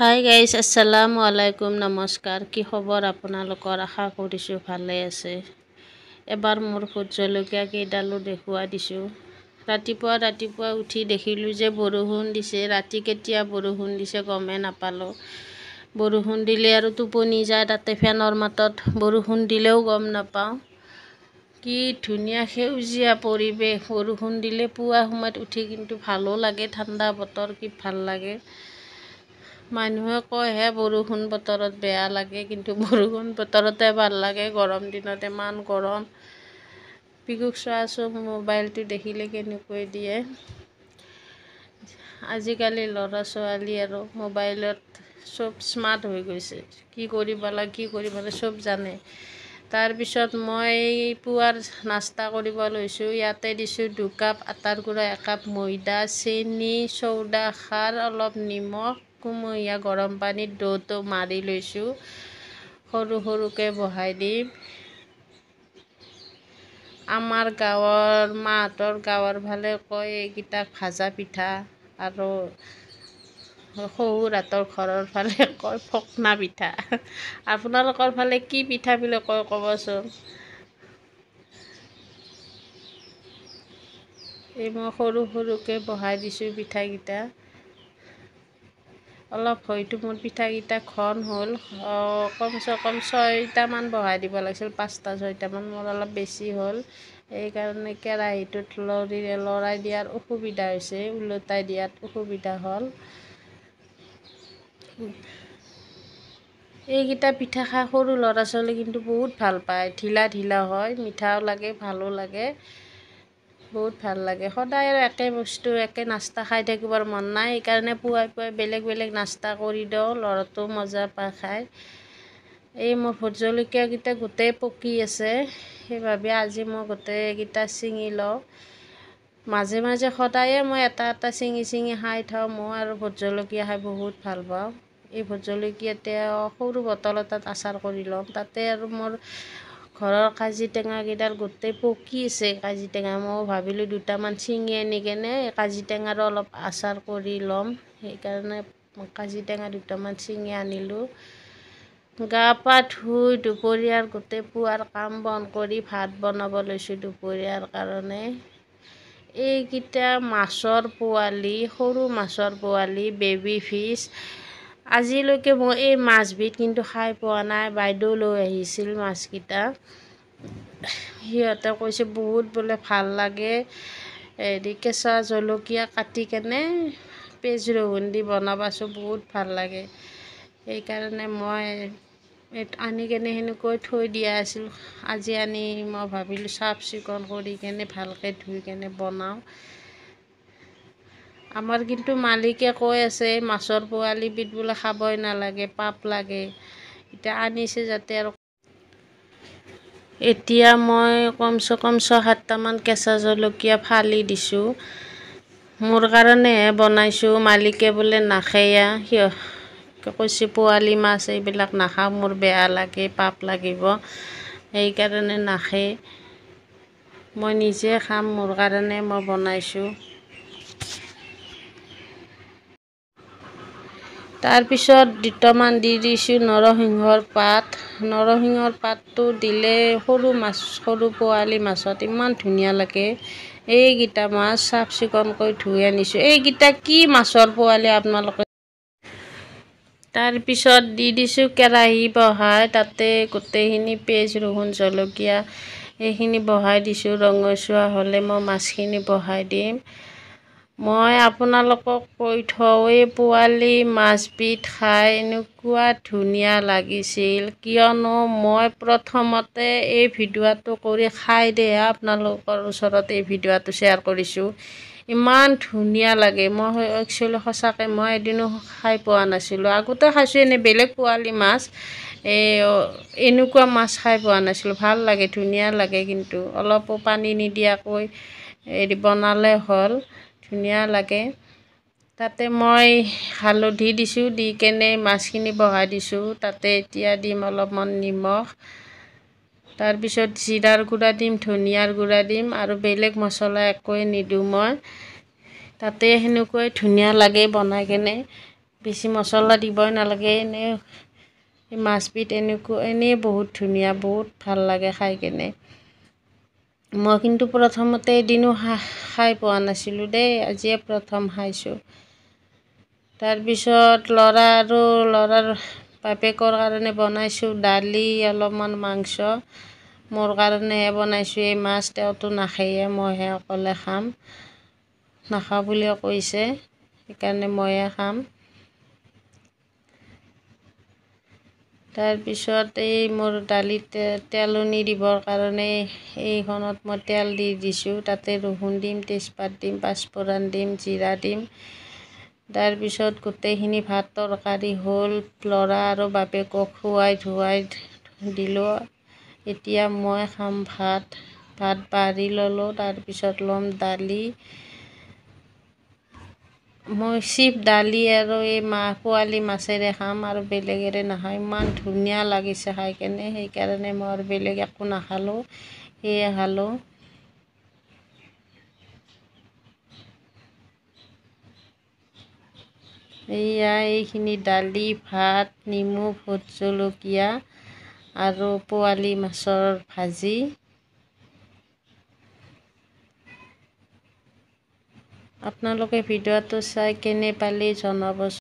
hi guys আসসালামু আলাইকুম নমস্কাৰ কি খবৰ আপোনালোকৰ আশা কৰিছোঁ ভালে আছে এবাৰ মোৰ ভোট জলকীয়া কেইডালো দেখুৱাই দিছোঁ ৰাতিপুৱা ৰাতিপুৱা উঠি দেখিলোঁ যে বৰষুণ দিছে ৰাতি কেতিয়া বৰষুণ দিছে গমে নাপালোঁ বৰষুণ দিলে আৰু টোপনি যায় তাতে ফেনৰ মাতত বৰষুণ দিলেও গম নাপাওঁ কি ধুনীয়া সেউজীয়া পৰিৱেশ বৰষুণ দিলে পুৱা সময়ত উঠি কিন্তু ভালো লাগে ঠাণ্ডা বতৰ কি ভাল লাগে মানুহে কয় হে বৰষুণ বতৰত বেয়া লাগে কিন্তু বৰষুণ বতৰতে ভাল লাগে গৰম দিনত ইমান গৰম পিকুক চোৱা চব মোবাইলটো দেখিলে কেনেকৈ দিয়ে আজিকালি ল'ৰা ছোৱালী আৰু মোবাইলত চব স্মাৰ্ট হৈ গৈছে কি কৰিব লাগে কি কৰিব লাগে চব জানে তাৰপিছত মই পুৱাৰ নাস্তা কৰিব লৈছোঁ ইয়াতে দিছোঁ দুকাপ আটাৰ গুড়া একাপ ময়দা চেনি চৌদা খাৰ অলপ নিমখ কুমৈয়া গৰম পানীত দৌটো মাৰি লৈছোঁ সৰু সৰুকৈ বহাই দিম আমাৰ গাঁৱৰ মাহঁতৰ গাঁৱৰ ফালে কয় এইকেইটা ভাজা পিঠা আৰু শহুৰহাতৰ ঘৰৰ ফালে কয় ফকনা পিঠা আপোনালোকৰ ফালে কি পিঠা বুলি কয় ক'বচোন এই মই সৰু সৰুকৈ বহাই দিছোঁ পিঠাকেইটা অলপ হয়তো মোৰ পিঠাকেইটা ঘন হ'ল কমচে কম ছয়টামান বহাই দিব লাগিছিল পাঁচটা ছয়টামান মোৰ অলপ বেছি হ'ল সেইকাৰণে কেৰাহীটোত লৰি লৰাই দিয়াৰ অসুবিধা হৈছে ওলোটাই দিয়াত অসুবিধা হ'ল এইকেইটা পিঠা খাই সৰু ল'ৰা ছোৱালীয়ে কিন্তু বহুত ভাল পায় ঢিলা ঢিলা হয় মিঠাও লাগে ভালো লাগে বহুত ভাল লাগে সদায় আৰু একে বস্তু একে নাস্তা খাই থাকিবৰ মন নাই সেইকাৰণে পুৱাই পুৱাই বেলেগ বেলেগ নাস্তা কৰি দিওঁ ল'ৰাটো মজা পা খায় এই মোৰ ভোট জলকীয়াকেইটা গোটেই পকী আছে সেইবাবে আজি মই গোটেইকেইটা ছিঙি লওঁ মাজে মাজে সদায়ে মই এটা এটা ছিঙি ছিঙি খাই থওঁ মই আৰু ভোট জলকীয়া খাই বহুত ভাল পাওঁ এই ভোট জলকীয়া এতিয়া সৰু বটল এটাত আচাৰ কৰি লওঁ তাতে আৰু মোৰ ঘৰৰ কাজি টেঙাকেইডাল গোটেই পকিছে কাজি টেঙা মই ভাবিলোঁ দুটামান ছিঙি আনি কেনে কাজি টেঙাৰো অলপ আচাৰ কৰি ল'ম সেইকাৰণে কাজি টেঙা দুটামান ছিঙি আনিলোঁ গা পা ধুই দুপৰীয়াৰ গোটেই পুৱাৰ কাম বন কৰি ভাত বনাব লৈছোঁ দুপৰীয়াৰ কাৰণে এইকেইটা মাছৰ পোৱালি সৰু মাছৰ পোৱালি বেবী ফিছ আজিলৈকে মই এই মাছবিধ কিন্তু খাই পোৱা নাই বাইদেউ লৈ আহিছিল মাছকেইটা সিহঁতে কৈছে বহুত বোলে ভাল লাগে হেৰি কেঁচা জলকীয়া কাটি কেনে পেজ ৰহুন দি বনাবাচোন বহুত ভাল লাগে সেইকাৰণে মই আনি কেনে সেনেকৈ থৈ দিয়া আছিল আজি আনি মই ভাবিলোঁ চাফ চিকুণ কৰি কেনে ভালকৈ ধুই কেনে বনাওঁ আমাৰ কিন্তু মালিকে কৈ আছে মাছৰ পোৱালি বিদ বোলে খাবই নালাগে পাপ লাগে এতিয়া আনিছে যাতে আৰু এতিয়া মই কমচে কম ছয় সাতটামান কেঁচা জলকীয়া ফালি দিছোঁ মোৰ কাৰণেহে বনাইছোঁ মালিকে বোলে নাখেয়া সিহঁত কৈছে পোৱালি মাছ এইবিলাক নাখাওঁ মোৰ বেয়া লাগে পাপ লাগিব সেইকাৰণে নাখে মই নিজে খাম মোৰ কাৰণে মই বনাইছোঁ তাৰপিছত দুটামান দি দিছোঁ নৰসিংহৰ পাত নৰসিংহৰ পাতটো দিলে সৰু মাছ সৰু পোৱালি মাছত ইমান ধুনীয়া লাগে এইকেইটা মাছ চাফ চিকুণকৈ ধুই আনিছোঁ এইকেইটা কি মাছৰ পোৱালি আপোনালোকে তাৰপিছত দি দিছোঁ কেৰাহী বহাই তাতে গোটেইখিনি পেজ ৰহুন জলকীয়া এইখিনি বহাই দিছোঁ ৰঙচুৱা হ'লে মই মাছখিনি বহাই দিম মই আপোনালোকক কৈ থওঁ এই পোৱালি মাছবিধ খাই এনেকুৱা ধুনীয়া লাগিছিল কিয়নো মই প্ৰথমতে এই ভিডিঅ'টো কৰি খাই দিয়ে আপোনালোকৰ ওচৰত এই ভিডিঅ'টো শ্বেয়াৰ কৰিছোঁ ইমান ধুনীয়া লাগে মই একচুৱেলি সঁচাকৈ মই এদিনো খাই পোৱা নাছিলোঁ আগতে খাইছোঁ এনেই বেলেগ পোৱালি মাছ এই এনেকুৱা মাছ খাই পোৱা নাছিলোঁ ভাল লাগে ধুনীয়া লাগে কিন্তু অলপো পানী নিদিয়াকৈ হেৰি বনালে হ'ল ধুনীয়া লাগে তাতে মই হালধি দিছোঁ দি কেনে মাছখিনি বহাই দিছোঁ তাতে এতিয়া দিম অলপমান নিমখ তাৰপিছত জিৰাৰ গুড়া দিম ধনিয়াৰ গুড়া দিম আৰু বেলেগ মছলা একোৱে নিদিওঁ মই তাতে সেনেকৈ ধুনীয়া লাগে বনাই কেনে বেছি মছলা দিবই নালাগে এনেই মাছবিধ এনেকুৱা এনেই বহুত ধুনীয়া বহুত ভাল লাগে খাই কেনে মই কিন্তু প্ৰথমতে এদিনো খাই পোৱা নাছিলোঁ দেই আজিয়ে প্ৰথম খাইছোঁ তাৰপিছত ল'ৰা আৰু ল'ৰাৰ বাপেকৰ কাৰণে বনাইছোঁ দালি অলপমান মাংস মোৰ কাৰণেহে বনাইছোঁ এই মাছ তেওঁতো নাখায়ে মইহে অকলে খাম নাখাওঁ বুলিয়ে কৈছে সেইকাৰণে ময়ে খাম তাৰপিছত এই মোৰ দালিত তেলনি দিবৰ কাৰণে এইখনত মই তেল দি দিছোঁ তাতে ৰহুন দিম তেজপাত দিম পাঁচফোৰণ দিম জিৰা দিম তাৰপিছত গোটেইখিনি ভাত তৰকাৰী হ'ল ল'ৰা আৰু বাপেকক খুৱাই ধুৱাই দিলোঁ এতিয়া মই খাম ভাত ভাত বাঢ়ি ল'লোঁ তাৰপিছত ল'ম দালি মই চিপ দালি আৰু এই মা পোৱালি মাছেৰে খাম আৰু বেলেগেৰে নাখাওঁ ইমান ধুনীয়া লাগিছে খাই কেনে সেইকাৰণে মই আৰু বেলেগ একো নাখালোঁ সেয়ে খালোঁ এয়া এইখিনি দালি ভাত নিমখ ভোট জলকীয়া আৰু পোৱালি মাছৰ ভাজি আপোনালোকে ভিডিঅ'টো চাই কেনে পালে জনাবচোন